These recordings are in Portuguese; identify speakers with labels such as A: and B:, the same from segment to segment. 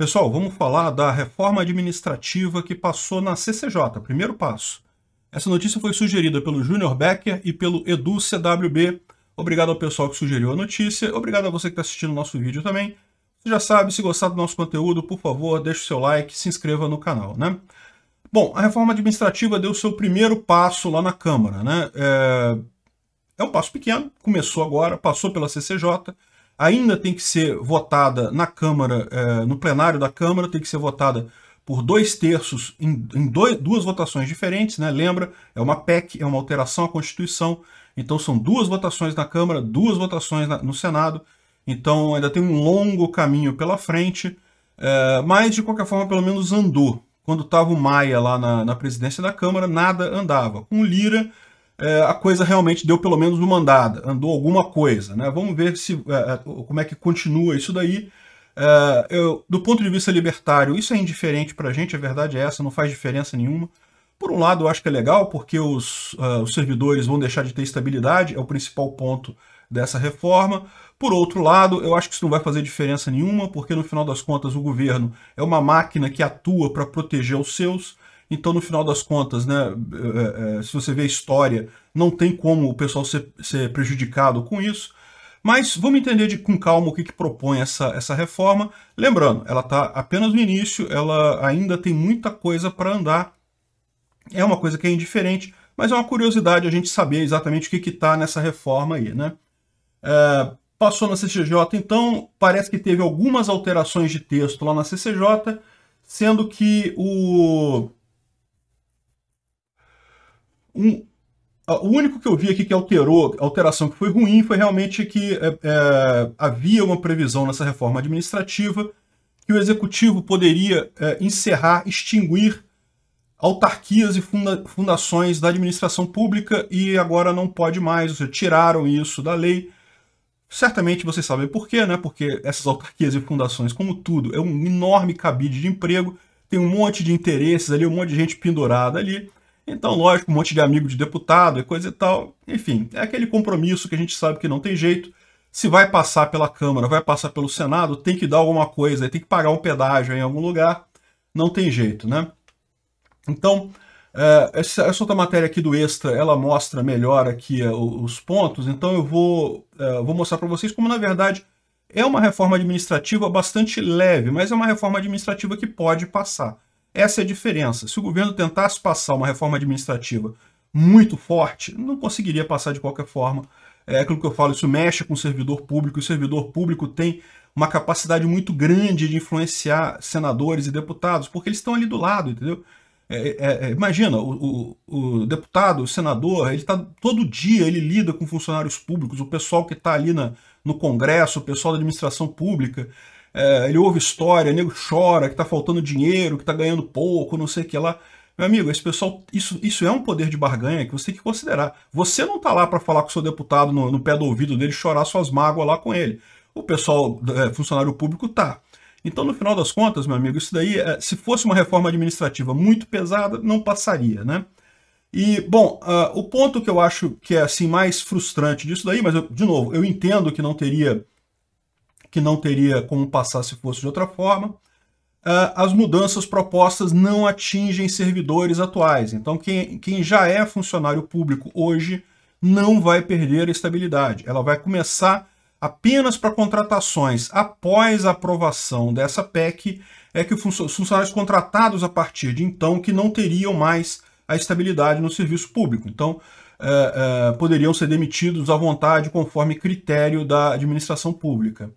A: Pessoal, vamos falar da reforma administrativa que passou na CCJ, primeiro passo. Essa notícia foi sugerida pelo Júnior Becker e pelo Edu CWB. Obrigado ao pessoal que sugeriu a notícia, obrigado a você que está assistindo o nosso vídeo também. Você já sabe, se gostar do nosso conteúdo, por favor, deixe o seu like, se inscreva no canal, né? Bom, a reforma administrativa deu seu primeiro passo lá na Câmara, né? É, é um passo pequeno, começou agora, passou pela CCJ, ainda tem que ser votada na Câmara, é, no plenário da Câmara, tem que ser votada por dois terços em, em dois, duas votações diferentes, né? Lembra, é uma PEC, é uma alteração à Constituição, então são duas votações na Câmara, duas votações na, no Senado, então ainda tem um longo caminho pela frente, é, mas de qualquer forma pelo menos andou. Quando estava o Maia lá na, na presidência da Câmara, nada andava. Com Lira, é, a coisa realmente deu pelo menos uma andada, andou alguma coisa. Né? Vamos ver se, é, é como é que continua isso daí. É, eu, do ponto de vista libertário, isso é indiferente para a gente, a verdade é essa, não faz diferença nenhuma. Por um lado, eu acho que é legal, porque os, uh, os servidores vão deixar de ter estabilidade, é o principal ponto dessa reforma. Por outro lado, eu acho que isso não vai fazer diferença nenhuma, porque no final das contas o governo é uma máquina que atua para proteger os seus, então, no final das contas, né, é, é, é, se você vê a história, não tem como o pessoal ser, ser prejudicado com isso. Mas vamos entender de, com calma o que, que propõe essa, essa reforma. Lembrando, ela está apenas no início, ela ainda tem muita coisa para andar. É uma coisa que é indiferente, mas é uma curiosidade a gente saber exatamente o que está nessa reforma aí. Né? É, passou na CCJ, então, parece que teve algumas alterações de texto lá na CCJ, sendo que o, um, o único que eu vi aqui que alterou, alteração que foi ruim, foi realmente que é, é, havia uma previsão nessa reforma administrativa que o executivo poderia é, encerrar, extinguir autarquias e funda, fundações da administração pública e agora não pode mais, ou seja, tiraram isso da lei. Certamente vocês sabem por quê, né? Porque essas autarquias e fundações, como tudo, é um enorme cabide de emprego, tem um monte de interesses ali, um monte de gente pendurada ali. Então, lógico, um monte de amigo de deputado e coisa e tal. Enfim, é aquele compromisso que a gente sabe que não tem jeito. Se vai passar pela Câmara, vai passar pelo Senado, tem que dar alguma coisa, tem que pagar um pedágio em algum lugar. Não tem jeito, né? Então, é, essa, outra matéria aqui do Extra, ela mostra melhor aqui é, os pontos, então eu vou, é, vou mostrar para vocês como, na verdade, é uma reforma administrativa bastante leve, mas é uma reforma administrativa que pode passar. Essa é a diferença. Se o governo tentasse passar uma reforma administrativa muito forte, não conseguiria passar de qualquer forma. É aquilo que eu falo, isso mexe com o servidor público, e o servidor público tem uma capacidade muito grande de influenciar senadores e deputados, porque eles estão ali do lado, entendeu? É, é, é imagina, o, o, o, deputado, o senador, ele está todo dia, ele lida com funcionários públicos, o pessoal que está ali na, no Congresso, o pessoal da administração pública é, ele ouve história, nego chora, que tá faltando dinheiro, que tá ganhando pouco, não sei o que lá. Meu amigo, esse pessoal, isso, isso é um poder de barganha que você tem que considerar. Você não tá lá para falar com o seu deputado no, no, pé do ouvido dele, chorar suas mágoas lá com ele. O pessoal, é, funcionário público, tá. Então, no final das contas, meu amigo, isso daí, é, se fosse uma reforma administrativa muito pesada, não passaria, né? E, bom, uh, o ponto que eu acho que é assim mais frustrante disso daí, mas eu, de novo, eu entendo que não teria que não teria como passar se fosse de outra forma. Ah, as mudanças propostas não atingem servidores atuais. Então, quem, quem já é funcionário público hoje não vai perder a estabilidade. Ela vai começar apenas para contratações após a aprovação dessa PEC, é que os funcionários contratados a partir de então que não teriam mais a estabilidade no serviço público. Então, eh, eh, poderiam ser demitidos à vontade conforme critério da administração pública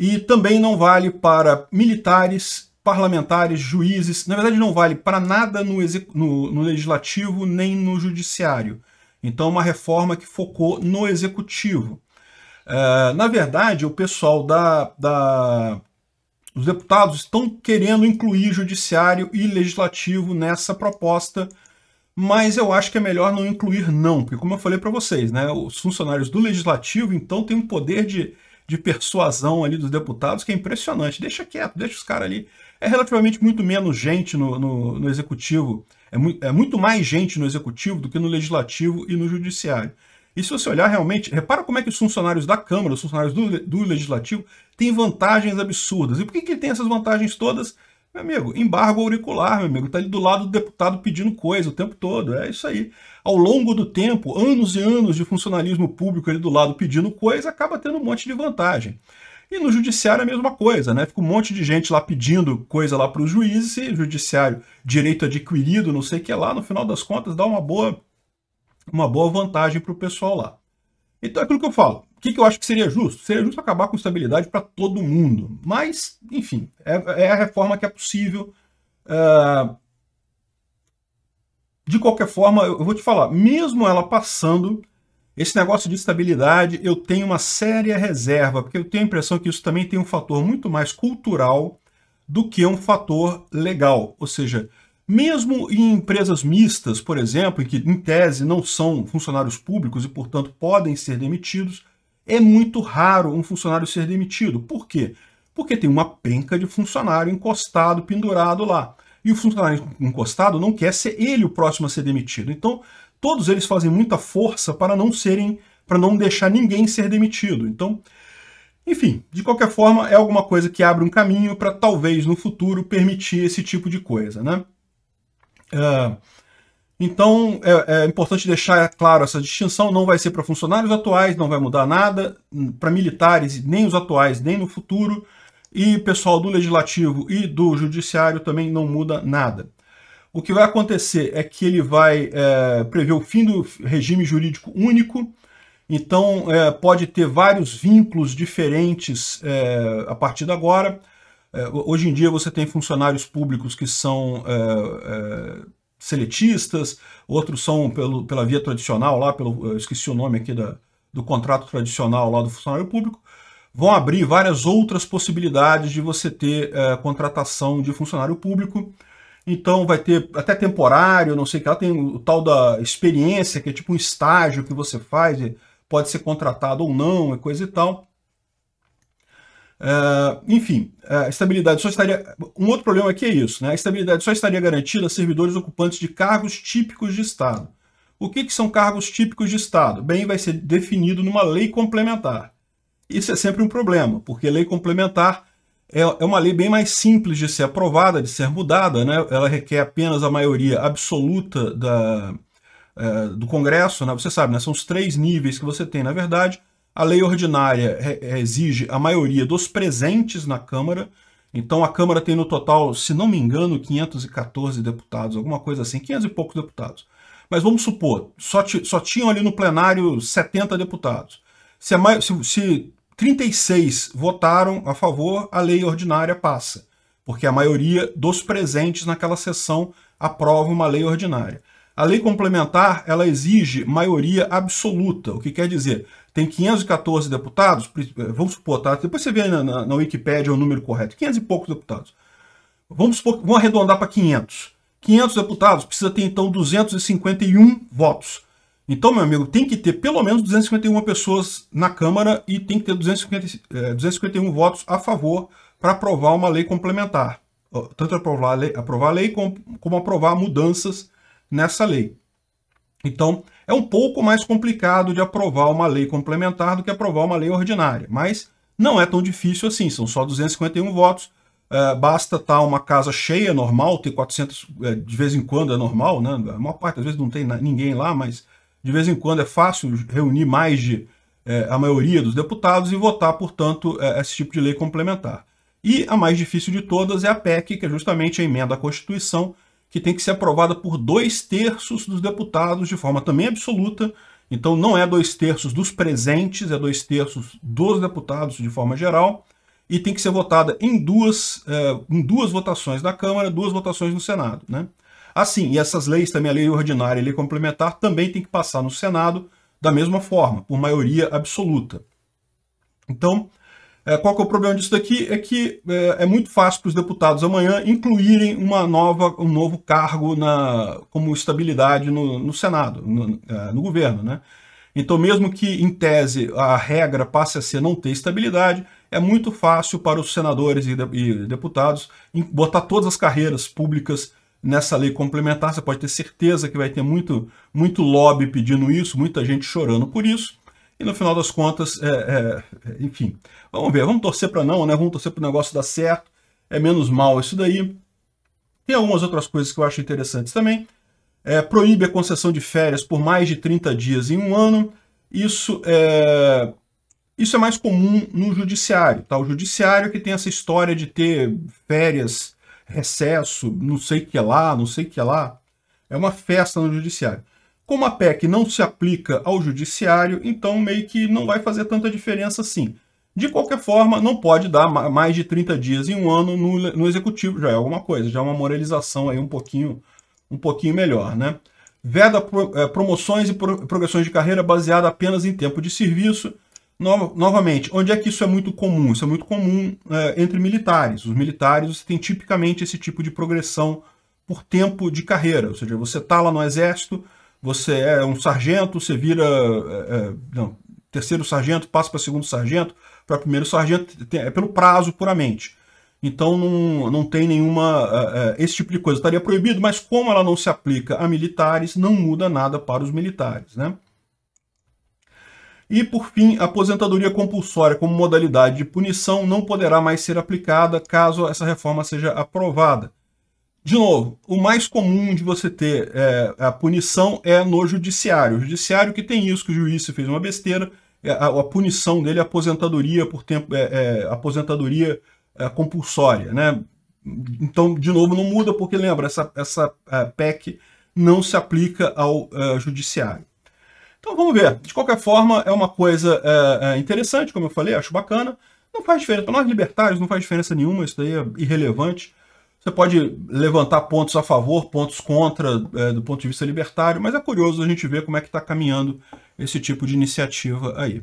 A: e também não vale para militares, parlamentares, juízes. Na verdade, não vale para nada no, no, no legislativo nem no judiciário. Então, uma reforma que focou no executivo. É, na verdade, o pessoal da, da, Os deputados estão querendo incluir judiciário e legislativo nessa proposta, mas eu acho que é melhor não incluir, não, porque, como eu falei para vocês, né, os funcionários do legislativo então têm o poder de de persuasão ali dos deputados que é impressionante. Deixa quieto, deixa os caras ali. É relativamente muito menos gente no, no, no executivo, é, mu é muito mais gente no executivo do que no legislativo e no judiciário. E se você olhar realmente, repara como é que os funcionários da Câmara, os funcionários do, do Legislativo, têm vantagens absurdas. E por que, que ele tem essas vantagens todas? Meu amigo, embargo auricular, meu amigo, tá ali do lado do deputado pedindo coisa o tempo todo, é isso aí ao longo do tempo, anos e anos de funcionalismo público ali do lado pedindo coisa, acaba tendo um monte de vantagem. E no judiciário é a mesma coisa, né? Fica um monte de gente lá pedindo coisa lá para os juízes e judiciário, direito adquirido, não sei o que lá, no final das contas dá uma boa, uma boa vantagem para o pessoal lá. Então é aquilo que eu falo. O que, que eu acho que seria justo? Seria justo acabar com estabilidade para todo mundo. Mas, enfim, é, é, a reforma que é possível. Uh, de qualquer forma, eu vou te falar, mesmo ela passando esse negócio de estabilidade, eu tenho uma séria reserva, porque eu tenho a impressão que isso também tem um fator muito mais cultural do que um fator legal. Ou seja, mesmo em empresas mistas, por exemplo, em que em tese não são funcionários públicos e, portanto, podem ser demitidos, é muito raro um funcionário ser demitido. Por quê? Porque tem uma penca de funcionário encostado, pendurado lá e o funcionário encostado não quer ser ele o próximo a ser demitido. Então, todos eles fazem muita força para não serem, para não deixar ninguém ser demitido. Então, enfim, de qualquer forma, é alguma coisa que abre um caminho para talvez no futuro permitir esse tipo de coisa, né? Ah, então, é, é, importante deixar claro essa distinção, não vai ser para funcionários atuais, não vai mudar nada, para militares, nem os atuais, nem no futuro, e pessoal do Legislativo e do Judiciário também não muda nada. O que vai acontecer é que ele vai é, prever o fim do regime jurídico único, então é, pode ter vários vínculos diferentes é, a partir de agora. É, hoje em dia você tem funcionários públicos que são é, é, seletistas, outros são pelo, pela via tradicional, lá pelo, esqueci o nome aqui da, do contrato tradicional lá do funcionário público, vão abrir várias outras possibilidades de você ter é, contratação de funcionário público. Então vai ter até temporário, não sei o que lá, tem o tal da experiência, que é tipo um estágio que você faz, pode ser contratado ou não, e coisa e tal. É, enfim, eh, a estabilidade só estaria. Um outro problema aqui é isso, né? A estabilidade só estaria garantida a servidores ocupantes de cargos típicos de Estado. O que, que são cargos típicos de Estado? Bem, vai ser definido numa lei complementar. Isso é sempre um problema, porque lei complementar é, é, uma lei bem mais simples de ser aprovada, de ser mudada, né? ela requer apenas a maioria absoluta da, é, do Congresso, né? você sabe, né? são os três níveis que você tem, na verdade, a lei ordinária é, exige a maioria dos presentes na Câmara, então a Câmara tem no total, se não me engano, 514 deputados, alguma coisa assim, 500 e poucos deputados. Mas vamos supor, só, só tinham ali no plenário 70 deputados. Se, a, se, se 36 votaram a favor, a lei ordinária passa, porque a maioria dos presentes naquela sessão aprova uma lei ordinária. A lei complementar, ela exige maioria absoluta, o que quer dizer, tem 514 deputados, eh, vamos supor, tá? depois você vê na, na, na Wikipédia o número correto, 500 e poucos deputados. Vamos supor, vamos arredondar para 500. 500 deputados precisa ter, então, 251 votos. Então, meu amigo, tem que ter pelo menos 251 pessoas na Câmara e tem que ter 250, 251 eh, votos a favor para aprovar uma lei complementar. Tanto aprovar a lei, aprovar a lei como, como aprovar mudanças nessa lei. Então, é um pouco mais complicado de aprovar uma lei complementar do que aprovar uma lei ordinária, mas não é tão difícil assim, são só 251 votos, Uh, basta estar tá uma casa cheia, normal, ter 400, eh, de vez em quando é normal, né? A maior parte das vezes não tem ninguém lá, mas de vez em quando é fácil reunir mais de é, a maioria dos deputados e votar, portanto, é, esse tipo de lei complementar. E a mais difícil de todas é a PEC, que é justamente a emenda à Constituição, que tem que ser aprovada por dois terços dos deputados de forma também absoluta. Então não é dois terços dos presentes, é dois terços dos deputados de forma geral, e tem que ser votada em duas, eh, em duas votações na Câmara, duas votações no Senado. Né? Assim, e essas leis também, a lei ordinária e a lei complementar, também tem que passar no Senado da mesma forma, por maioria absoluta. Então, eh, qual que é o problema disso daqui? É que eh, é, muito fácil para os deputados amanhã incluírem uma nova, um novo cargo na, como estabilidade no, no Senado, no, eh, no governo. Né? Então, mesmo que em tese a regra passe a ser não ter estabilidade, é muito fácil para os senadores e, deputados botar todas as carreiras públicas nessa lei complementar, você pode ter certeza que vai ter muito, muito lobby pedindo isso, muita gente chorando por isso. E no final das contas, é, é, é enfim, vamos ver, vamos torcer para não, né? Vamos torcer para o negócio dar certo. É menos mal isso daí. Tem algumas outras coisas que eu acho interessantes também. É, proíbe a concessão de férias por mais de 30 dias em um ano. Isso é, isso é mais comum no judiciário. Tá? O judiciário que tem essa história de ter férias recesso, não sei o que é lá, não sei o que é lá. É uma festa no judiciário. Como a PEC não se aplica ao judiciário, então meio que não vai fazer tanta diferença assim. De qualquer forma, não pode dar mais de 30 dias em um ano no, no executivo, já é alguma coisa, já é uma moralização aí um pouquinho, um pouquinho melhor, né? Veda pro, é, promoções e pro, progressões de carreira baseada apenas em tempo de serviço, no, novamente, onde é que isso é muito comum? Isso é muito comum é, entre militares. Os militares você tem tipicamente esse tipo de progressão por tempo de carreira. Ou seja, você está lá no exército, você é um sargento, você vira é, é não, terceiro sargento, passa para segundo sargento, para primeiro sargento, é pelo prazo puramente. Então não, não tem nenhuma. É, é, esse tipo de coisa estaria proibido, mas como ela não se aplica a militares, não muda nada para os militares. Né? E, por fim, a aposentadoria compulsória como modalidade de punição não poderá mais ser aplicada caso essa reforma seja aprovada. De novo, o mais comum de você ter é, a punição é no judiciário. O judiciário que tem isso, que o juiz fez uma besteira, é, a, a punição dele é aposentadoria por tempo, é, é, aposentadoria é, compulsória, né? Então, de novo, não muda porque lembra essa essa é, PEC não se aplica ao judiciário. Então vamos ver. De qualquer forma, é uma coisa é, é interessante, como eu falei, acho bacana. Não faz diferença. Para nós libertários não faz diferença nenhuma, isso daí é irrelevante. Você pode levantar pontos a favor, pontos contra, é, do ponto de vista libertário, mas é curioso a gente ver como é que está caminhando esse tipo de iniciativa aí.